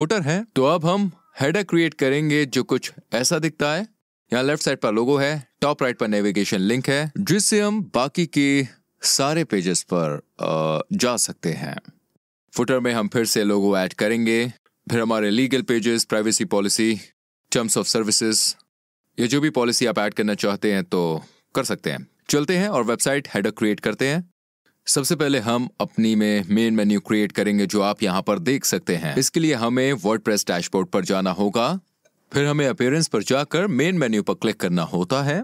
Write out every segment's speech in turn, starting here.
footer है तो अब हम हेडर क्रिएट करेंगे जो कुछ ऐसा दिखता है यहाँ लेफ्ट साइड पर लोगो है टॉप राइट पर नेविगेशन लिंक है जिससे हम बाकी के सारे पेजेस पर जा सकते हैं फुटर में हम फिर से लोगो ऐड करेंगे फिर हमारे legal pages privacy policy terms of services या जो भी पॉलिसी आप ऐड करना चाहते हैं तो कर सकते हैं चलते हैं और वेबसाइट हेडर क्रिएट करते हैं सबसे पहले हम अपनी में मेन मेन्यू क्रिएट करेंगे जो आप यहाँ पर देख सकते हैं इसके लिए हमें वर्ड डैशबोर्ड पर जाना होगा फिर हमें अपेयरेंस पर जाकर मेन मेन्यू पर क्लिक करना होता है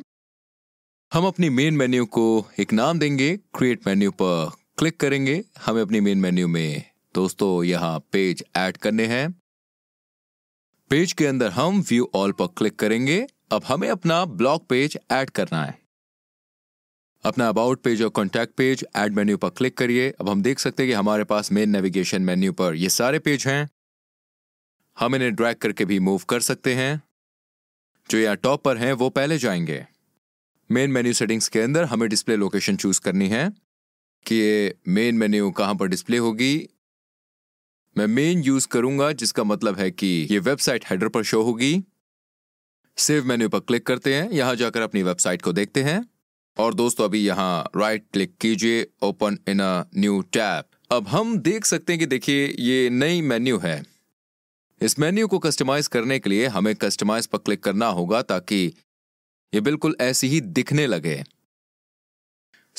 हम अपनी मेन मेन्यू को एक नाम देंगे क्रिएट मेन्यू पर क्लिक करेंगे हमें अपनी मेन मेन्यू में दोस्तों यहाँ पेज ऐड करने हैं पेज के अंदर हम व्यू ऑल पर क्लिक करेंगे अब हमें अपना ब्लॉग पेज ऐड करना है अपना अबाउट पेज और कॉन्टैक्ट पेज एड मेन्यू पर क्लिक करिए अब हम देख सकते हैं कि हमारे पास मेन नेविगेशन मेन्यू पर ये सारे पेज हैं हम इन्हें ड्रैग करके भी मूव कर सकते हैं जो यहाँ टॉप पर हैं वो पहले जाएंगे मेन मेन्यू सेटिंग्स के अंदर हमें डिस्प्ले लोकेशन चूज करनी है कि ये मेन मेन्यू कहाँ पर डिस्प्ले होगी मैं मेन यूज करूंगा जिसका मतलब है कि ये वेबसाइट हेडर पर शो होगी सेव मेन्यू पर क्लिक करते हैं यहां जाकर अपनी वेबसाइट को देखते हैं और दोस्तों अभी यहाँ राइट क्लिक कीजिए open in a new tab अब हम देख सकते हैं कि देखिए ये नई मेन्यू है इस मेन्यू को कस्टमाइज करने के लिए हमें कस्टमाइज पर क्लिक करना होगा ताकि ये बिल्कुल ऐसी ही दिखने लगे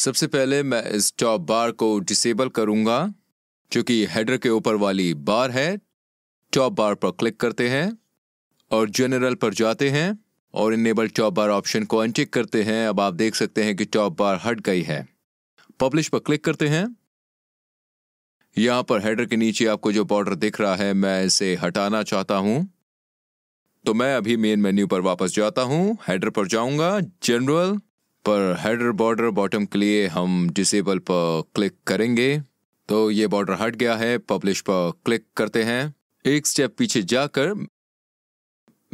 सबसे पहले मैं इस टॉप बार को डिसेबल करूंगा क्योंकि हेडर के ऊपर वाली बार है टॉप बार पर क्लिक करते हैं और जनरल पर जाते हैं और इनेबल चॉप बार ऑप्शन को अनचेक करते हैं अब आप देख सकते हैं कि चॉप बार हट गई है पब्लिश पर क्लिक करते हैं यहां पर हेडर के नीचे आपको जो बॉर्डर दिख रहा है मैं इसे हटाना चाहता हूं तो मैं अभी मेन मेन्यू पर वापस जाता हूं हेडर पर जाऊंगा जनरल पर हेडर बॉर्डर बॉटम के लिए हम डिसेबल पर क्लिक करेंगे तो ये बॉर्डर हट गया है पब्लिश पर क्लिक करते हैं एक स्टेप पीछे जाकर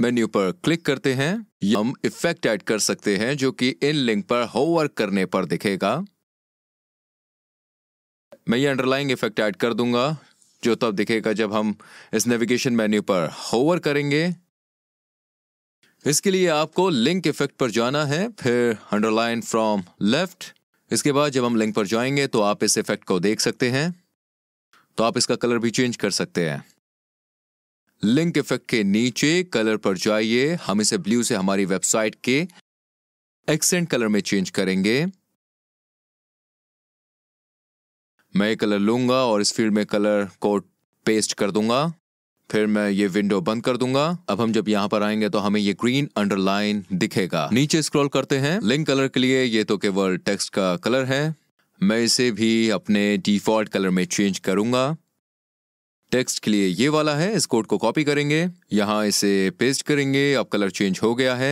मेन्यू पर क्लिक करते हैं हम इफेक्ट ऐड कर सकते हैं जो कि इन लिंक पर होवर करने पर दिखेगा मैं ये अंडरलाइन इफेक्ट ऐड कर दूंगा जो तब दिखेगा जब हम इस नेविगेशन मेन्यू पर होवर करेंगे इसके लिए आपको लिंक इफेक्ट पर जाना है फिर अंडरलाइन फ्रॉम लेफ्ट इसके बाद जब हम लिंक पर जाएंगे तो आप इस इफेक्ट को देख सकते हैं तो आप इसका कलर भी चेंज कर सकते हैं लिंक इफेक्ट के नीचे कलर पर जाइए हम इसे ब्लू से हमारी वेबसाइट के एक्सेंट कलर में चेंज करेंगे मैं ये कलर लूंगा और इस फील्ड में कलर को पेस्ट कर दूंगा फिर मैं ये विंडो बंद कर दूंगा अब हम जब यहाँ पर आएंगे तो हमें ये ग्रीन अंडरलाइन दिखेगा नीचे स्क्रॉल करते हैं लिंक कलर के लिए ये तो केवल टेक्स्ट का कलर है मैं इसे भी अपने डिफॉल्ट कलर में चेंज करूंगा टेक्स्ट के लिए ये वाला है इस कोड को कॉपी करेंगे यहाँ इसे पेस्ट करेंगे अब कलर चेंज हो गया है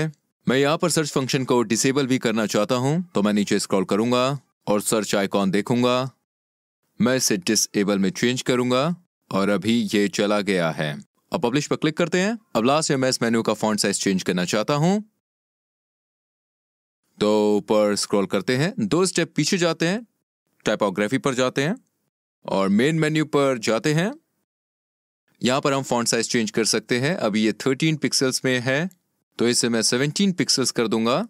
मैं यहाँ पर सर्च फंक्शन को डिसेबल भी करना चाहता हूँ तो मैं नीचे स्क्रॉल करूंगा और सर्च आइकॉन देखूंगा मैं इसे डिसेबल में चेंज करूंगा और अभी ये चला गया है अब पब्लिश पर क्लिक करते हैं अब लास्ट में मैं इस मेन्यू का फॉन्ट साइज चेंज करना चाहता हूँ तो ऊपर स्क्रॉल करते हैं दो स्टेप पीछे जाते हैं टाइपोग्राफी पर जाते हैं और मेन मेन्यू पर जाते हैं यहाँ पर हम फॉन्ट साइज चेंज कर सकते हैं अभी ये 13 पिक्सल्स में है तो इसे मैं 17 पिक्सल्स कर दूंगा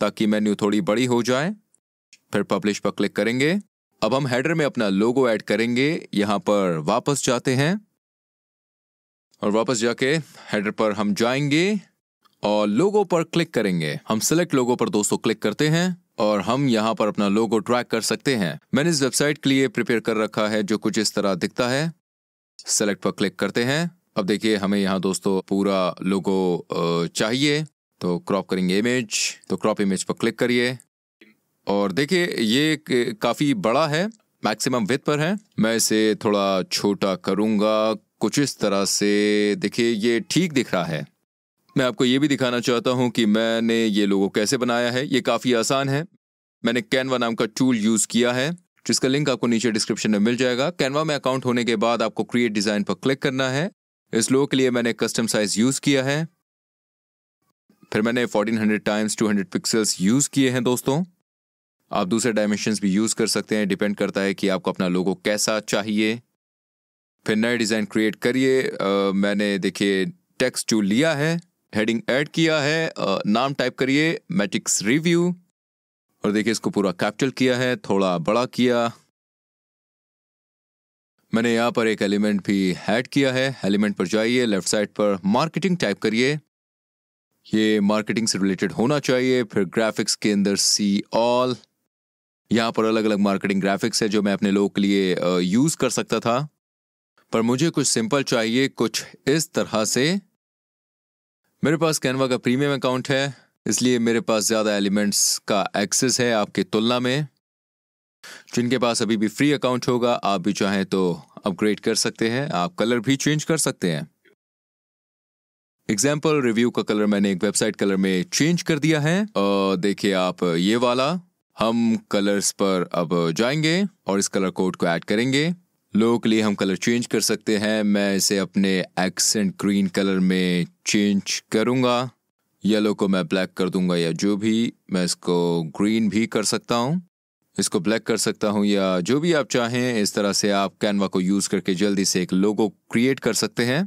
ताकि मेन्यू थोड़ी बड़ी हो जाए फिर पब्लिश पर क्लिक करेंगे अब हम हेडर में अपना लोगो ऐड करेंगे यहाँ पर वापस जाते हैं और वापस जाके हेडर पर हम जाएंगे और लोगो पर क्लिक करेंगे हम सिलेक्ट लोगो पर दोस्तों क्लिक करते हैं और हम यहाँ पर अपना लोगो ट्रैक कर सकते हैं मैंने इस वेबसाइट के लिए प्रिपेयर कर रखा है जो कुछ इस तरह दिखता है सेलेक्ट पर क्लिक करते हैं अब देखिए हमें यहाँ दोस्तों पूरा लोगो चाहिए तो क्रॉप करेंगे इमेज तो क्रॉप इमेज पर क्लिक करिए और देखिए ये काफ़ी बड़ा है मैक्सिमम विथ पर है मैं इसे थोड़ा छोटा करूँगा कुछ इस तरह से देखिए ये ठीक दिख रहा है मैं आपको ये भी दिखाना चाहता हूँ कि मैंने ये लोगो कैसे बनाया है ये काफ़ी आसान है मैंने कैनवा नाम का टूल यूज़ किया है जिसका लिंक आपको नीचे डिस्क्रिप्शन में मिल जाएगा कैनवा में अकाउंट होने के बाद आपको क्रिएट डिज़ाइन पर क्लिक करना है इस लो के लिए मैंने कस्टम साइज यूज़ किया है फिर मैंने 1400 टाइम्स 200 पिक्सल्स यूज़ किए हैं दोस्तों आप दूसरे डायमेंशन भी यूज़ कर सकते हैं डिपेंड करता है कि आपको अपना लोगो कैसा चाहिए फिर नए डिज़ाइन क्रिएट करिए मैंने देखिए टेक्स्ट टू लिया है हेडिंग ऐड किया है आ, नाम टाइप करिए मैटिक्स रिव्यू और देखिए इसको पूरा कैपिटल किया है थोड़ा बड़ा किया मैंने यहाँ पर एक एलिमेंट भी ऐड किया है एलिमेंट पर जाइए लेफ्ट साइड पर मार्केटिंग टाइप करिए ये मार्केटिंग से रिलेटेड होना चाहिए फिर ग्राफिक्स के अंदर सी ऑल यहाँ पर अलग अलग मार्केटिंग ग्राफिक्स है जो मैं अपने लोगों के लिए यूज़ कर सकता था पर मुझे कुछ सिंपल चाहिए कुछ इस तरह से मेरे पास कैनवा का प्रीमियम अकाउंट है इसलिए मेरे पास ज़्यादा एलिमेंट्स का एक्सेस है आपके तुलना में जिनके पास अभी भी फ्री अकाउंट होगा आप भी चाहें तो अपग्रेड कर सकते हैं आप कलर भी चेंज कर सकते हैं एग्जाम्पल रिव्यू का कलर मैंने एक वेबसाइट कलर में चेंज कर दिया है और देखिए आप ये वाला हम कलर्स पर अब जाएंगे और इस कलर कोड को ऐड करेंगे लोगों के लिए हम कलर चेंज कर सकते हैं मैं इसे अपने एक्सेंट ग्रीन कलर में चेंज करूंगा येलो को मैं ब्लैक कर दूंगा या जो भी मैं इसको ग्रीन भी कर सकता हूं इसको ब्लैक कर सकता हूं या जो भी आप चाहें इस तरह से आप कैनवा को यूज़ करके जल्दी से एक लोगो क्रिएट कर सकते हैं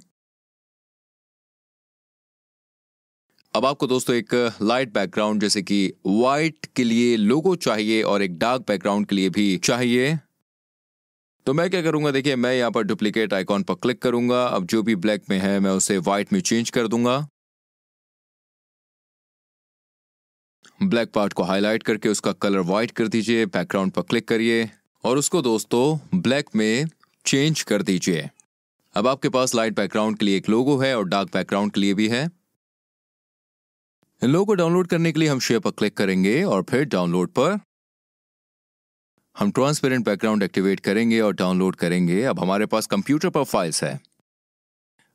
अब आपको दोस्तों एक लाइट बैकग्राउंड जैसे कि वाइट के लिए लोगो चाहिए और एक डार्क बैकग्राउंड के लिए भी चाहिए तो मैं क्या करूंगा देखिए मैं यहाँ पर डुप्लीकेट आइकॉन पर क्लिक करूंगा अब जो भी ब्लैक में है मैं उसे व्हाइट में चेंज कर दूंगा ब्लैक पार्ट को हाईलाइट करके उसका कलर वाइट कर दीजिए बैकग्राउंड पर क्लिक करिए और उसको दोस्तों ब्लैक में चेंज कर दीजिए अब आपके पास लाइट बैकग्राउंड के लिए एक लोगो है और डार्क बैकग्राउंड के लिए भी है इन लोगों को डाउनलोड करने के लिए हम शेयर पर क्लिक करेंगे और फिर डाउनलोड पर हम ट्रांसपेरेंट बैकग्राउंड एक्टिवेट करेंगे और डाउनलोड करेंगे अब हमारे पास कंप्यूटर पर फाइल्स है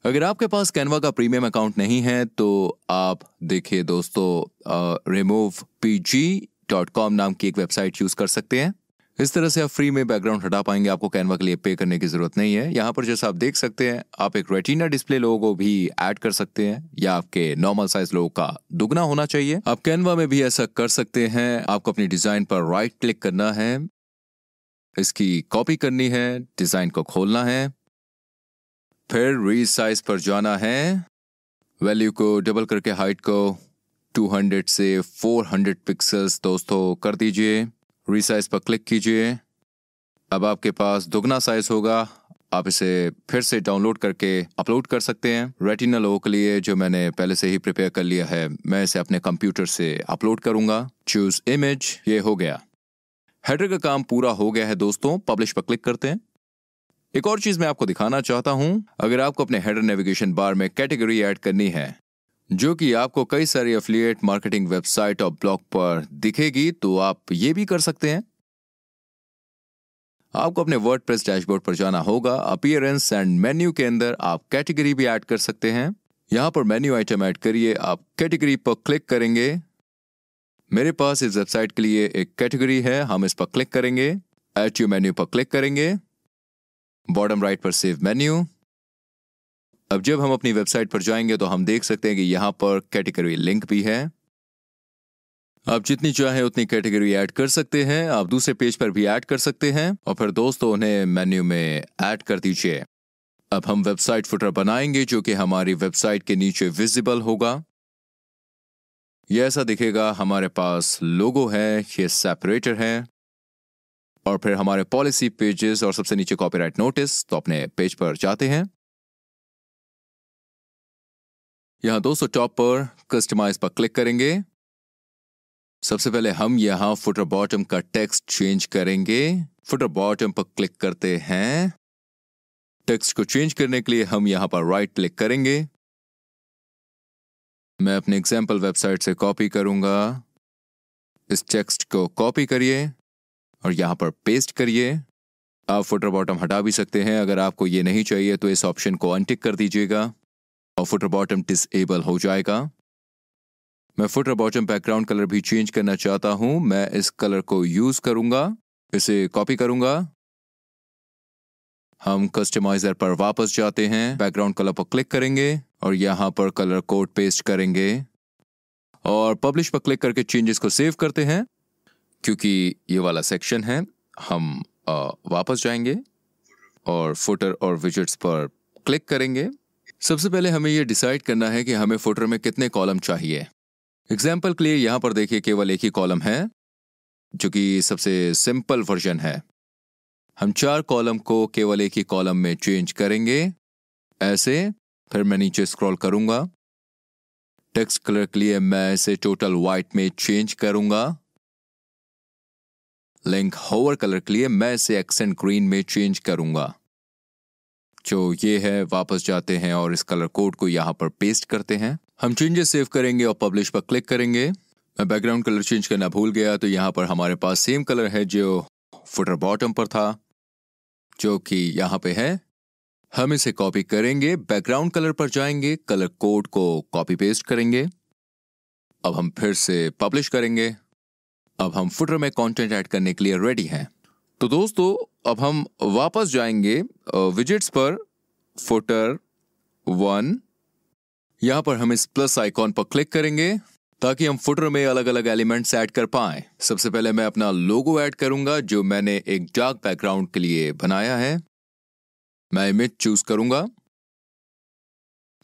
अगर आपके पास कैनवा का प्रीमियम अकाउंट नहीं है तो आप देखिए दोस्तों remove P G dot com नाम की एक वेबसाइट यूज कर सकते हैं इस तरह से आप फ्री में बैकग्राउंड हटा पाएंगे आपको कैनवा के लिए पे करने की जरूरत नहीं है यहाँ पर जैसा आप देख सकते हैं आप एक रेटिना डिस्प्ले लोगों को भी ऐड कर सकते हैं या आपके नॉर्मल साइज लोगों का दुगना होना चाहिए आप कैनवा में भी ऐसा कर सकते हैं आपको अपनी डिजाइन पर राइट क्लिक करना है इसकी कॉपी करनी है डिजाइन को खोलना है फिर रीसाइज पर जाना है वैल्यू को डबल करके हाइट को 200 से 400 पिक्सल्स दोस्तों कर दीजिए रीसाइज पर क्लिक कीजिए अब आपके पास दुगना साइज होगा आप इसे फिर से डाउनलोड करके अपलोड कर सकते हैं रेटिनल ओ के लिए जो मैंने पहले से ही प्रिपेयर कर लिया है मैं इसे अपने कंप्यूटर से अपलोड करूंगा चूज इमेज ये हो गया हेडर का काम पूरा हो गया है दोस्तों पब्लिश पर क्लिक करते हैं एक और चीज मैं आपको दिखाना चाहता हूं अगर आपको अपने हेडर नेविगेशन बार में कैटेगरी ऐड करनी है जो कि आपको कई सारी अफिलियट मार्केटिंग वेबसाइट और ब्लॉग पर दिखेगी तो आप ये भी कर सकते हैं आपको अपने वर्ड प्रेस डैशबोर्ड पर जाना होगा अपियरेंस एंड मेन्यू के अंदर आप कैटेगरी भी ऐड कर सकते हैं यहाँ पर मेन्यू आइटम ऐड करिए आप कैटेगरी पर क्लिक करेंगे मेरे पास इस वेबसाइट के लिए एक कैटेगरी है हम इस पर क्लिक करेंगे एच यू मेन्यू पर क्लिक करेंगे बॉटम राइट पर सेव मेन्यू अब जब हम अपनी वेबसाइट पर जाएंगे तो हम देख सकते हैं कि यहां पर कैटेगरी लिंक भी है आप जितनी चाहे उतनी कैटेगरी ऐड कर सकते हैं आप दूसरे पेज पर भी ऐड कर सकते हैं और फिर दोस्तों उन्हें मेन्यू में ऐड कर दीजिए अब हम वेबसाइट फुटर बनाएंगे जो कि हमारी वेबसाइट के नीचे विजिबल होगा यह ऐसा दिखेगा हमारे पास लोगो है ये सेपरेटर है और फिर हमारे पॉलिसी पेजेस और सबसे नीचे कॉपीराइट नोटिस तो अपने पेज पर जाते हैं यहां 200 टॉप पर कस्टमाइज पर क्लिक करेंगे सबसे पहले हम यहां फुटर बॉटम का टेक्स्ट चेंज करेंगे फुटर बॉटम पर क्लिक करते हैं टेक्स्ट को चेंज करने के लिए हम यहां पर राइट क्लिक करेंगे मैं अपने एग्जाम्पल वेबसाइट से कॉपी करूंगा इस टेक्स्ट को कॉपी करिए और यहाँ पर पेस्ट करिए आप फुटर बॉटम हटा भी सकते हैं अगर आपको ये नहीं चाहिए तो इस ऑप्शन को अनटिक कर दीजिएगा और फुटर बॉटम डिसेबल हो जाएगा मैं फुटर बॉटम बैकग्राउंड कलर भी चेंज करना चाहता हूँ मैं इस कलर को यूज़ करूंगा इसे कॉपी करूंगा हम कस्टमाइजर पर वापस जाते हैं बैकग्राउंड कलर पर क्लिक करेंगे और यहाँ पर कलर कोड पेस्ट करेंगे और पब्लिश पर क्लिक करके चेंजेस को सेव करते हैं क्योंकि ये वाला सेक्शन है हम आ, वापस जाएंगे और फुटर और विजिट्स पर क्लिक करेंगे सबसे पहले हमें यह डिसाइड करना है कि हमें फुटर में कितने कॉलम चाहिए एग्जाम्पल के लिए यहाँ पर देखिए केवल एक ही कॉलम है जो कि सबसे सिंपल वर्जन है हम चार कॉलम को केवल एक ही कॉलम में चेंज करेंगे ऐसे फिर मैं नीचे स्क्रॉल करूंगा टेक्स्ट कलर के लिए मैं इसे टोटल वाइट में चेंज करूंगा लिंक होवर कलर के लिए मैं इसे एक्सेंट ग्रीन में चेंज करूंगा जो ये है वापस जाते हैं और इस कलर कोड को यहाँ पर पेस्ट करते हैं हम चेंजेस सेव करेंगे और पब्लिश पर क्लिक करेंगे मैं बैकग्राउंड कलर चेंज करना भूल गया तो यहाँ पर हमारे पास सेम कलर है जो फुटर बॉटम पर था जो कि यहाँ पे है हम इसे कॉपी करेंगे बैकग्राउंड कलर पर जाएंगे कलर कोड को कॉपी पेस्ट करेंगे अब हम फिर से पब्लिश करेंगे अब हम फुटर में कंटेंट ऐड करने के लिए रेडी हैं तो दोस्तों अब हम वापस जाएंगे विजिट्स पर फुटर वन यहां पर हम इस प्लस आइकॉन पर क्लिक करेंगे ताकि हम फुटर में अलग अलग एलिमेंट्स ऐड कर पाए सबसे पहले मैं अपना लोगो ऐड करूंगा जो मैंने एक डार्क बैकग्राउंड के लिए बनाया है मैं इमेज चूज करूंगा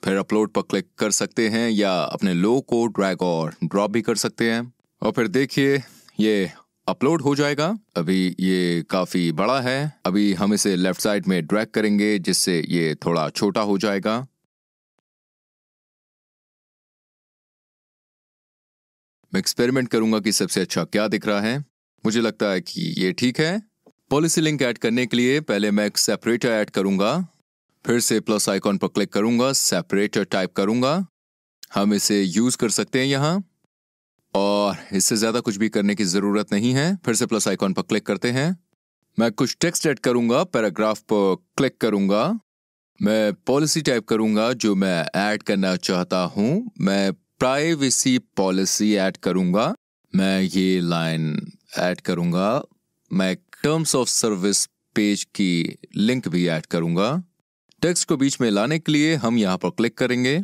फिर अपलोड पर क्लिक कर सकते हैं या अपने लोगो को ड्रैग और ड्रॉप भी कर सकते हैं और फिर देखिए ये अपलोड हो जाएगा अभी ये काफ़ी बड़ा है अभी हम इसे लेफ्ट साइड में ड्रैग करेंगे जिससे ये थोड़ा छोटा हो जाएगा मैं एक्सपेरिमेंट करूंगा कि सबसे अच्छा क्या दिख रहा है मुझे लगता है कि ये ठीक है पॉलिसी लिंक ऐड करने के लिए पहले मैं एक सेपरेटर ऐड करूंगा फिर से प्लस आइकॉन पर क्लिक करूंगा सेपरेटर टाइप करूंगा हम इसे यूज कर सकते हैं यहाँ और इससे ज्यादा कुछ भी करने की जरूरत नहीं है फिर से प्लस आइकॉन पर क्लिक करते हैं मैं कुछ टेक्स्ट ऐड करूंगा पैराग्राफ पर क्लिक करूंगा मैं पॉलिसी टाइप करूंगा जो मैं ऐड करना चाहता हूं मैं प्राइवेसी पॉलिसी ऐड करूंगा मैं ये लाइन ऐड करूंगा मैं टर्म्स ऑफ सर्विस पेज की लिंक भी ऐड करूंगा टेक्स्ट को बीच में लाने के लिए हम यहां पर क्लिक करेंगे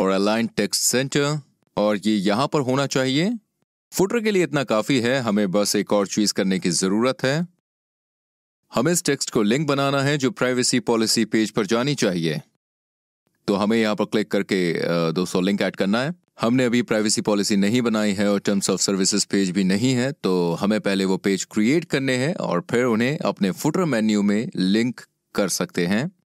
और अलाइन टेक्स्ट सेंटर और ये यहाँ पर होना चाहिए फुटर के लिए इतना काफी है हमें बस एक और चीज करने की जरूरत है हमें इस टेक्स्ट को लिंक बनाना है जो प्राइवेसी पॉलिसी पेज पर जानी चाहिए तो हमें यहाँ पर क्लिक करके दोस्तों लिंक ऐड करना है हमने अभी प्राइवेसी पॉलिसी नहीं बनाई है और टर्म्स ऑफ सर्विसेज पेज भी नहीं है तो हमें पहले वो पेज क्रिएट करने हैं और फिर उन्हें अपने फुटर मेन्यू में लिंक कर सकते हैं